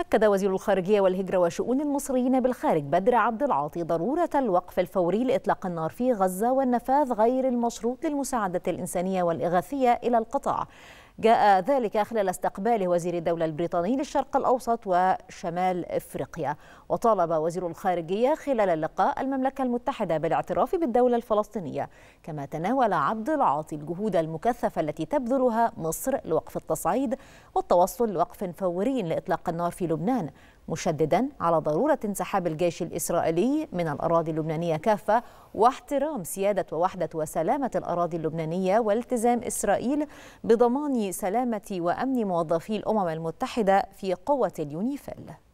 أكد وزير الخارجية والهجرة وشؤون المصريين بالخارج بدر عبد العاطي ضرورة الوقف الفوري لإطلاق النار في غزة والنفاذ غير المشروط للمساعدة الإنسانية والإغاثية إلى القطاع جاء ذلك خلال استقبال وزير الدولة البريطاني للشرق الأوسط وشمال إفريقيا وطالب وزير الخارجية خلال اللقاء المملكة المتحدة بالاعتراف بالدولة الفلسطينية كما تناول عبد العاطي الجهود المكثفة التي تبذلها مصر لوقف التصعيد والتوصل لوقف فوري لإطلاق النار في لبنان مشددا على ضرورة انسحاب الجيش الإسرائيلي من الأراضي اللبنانية كافة واحترام سيادة ووحدة وسلامة الأراضي اللبنانية والتزام إسرائيل بضمان سلامة وأمن موظفي الأمم المتحدة في قوة اليونيفيل